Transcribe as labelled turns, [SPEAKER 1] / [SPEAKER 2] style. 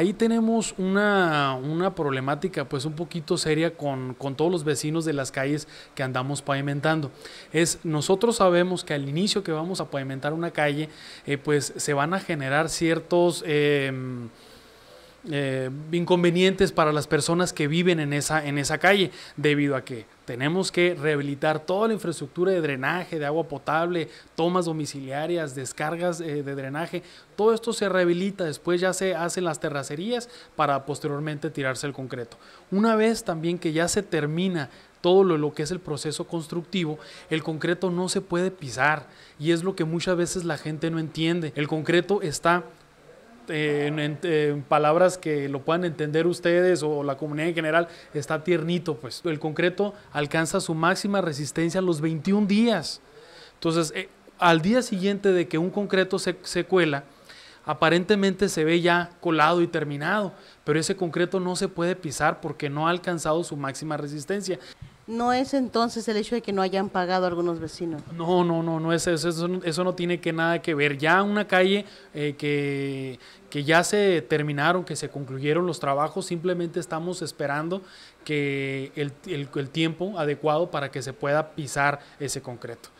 [SPEAKER 1] Ahí tenemos una, problemática pues un poquito seria con, con, todos los vecinos de las calles que andamos pavimentando. Es, nosotros sabemos que al inicio que vamos a pavimentar una calle, eh, pues se van a generar ciertos... Em, eh, inconvenientes para las personas que viven en esa, en esa calle, debido a que tenemos que rehabilitar toda la infraestructura de drenaje, de agua potable, tomas domiciliarias, descargas eh, de drenaje. Todo esto se rehabilita, después ya se hacen las terracerías para posteriormente tirarse el concreto. Una vez también que ya se termina todo lo, lo, que es el proceso constructivo, el concreto no se puede pisar y es lo que muchas veces la gente no entiende. El concreto está en, palabras que lo puedan entender ustedes o la comunidad en general, está tiernito, pues. El concreto alcanza su máxima resistencia a los 21 días. Entonces, eh, al día siguiente de que un concreto se, se cuela, aparentemente se ve ya colado y terminado, pero ese concreto no se puede pisar porque no ha alcanzado su máxima resistencia.
[SPEAKER 2] ¿No es entonces el hecho de que no hayan pagado algunos vecinos?
[SPEAKER 1] No, no, no, no es eso, eso, no tiene que nada que ver. Ya una calle eh, que, que ya se terminaron, que se concluyeron los trabajos, simplemente estamos esperando que el, el tiempo adecuado para que se pueda pisar ese concreto.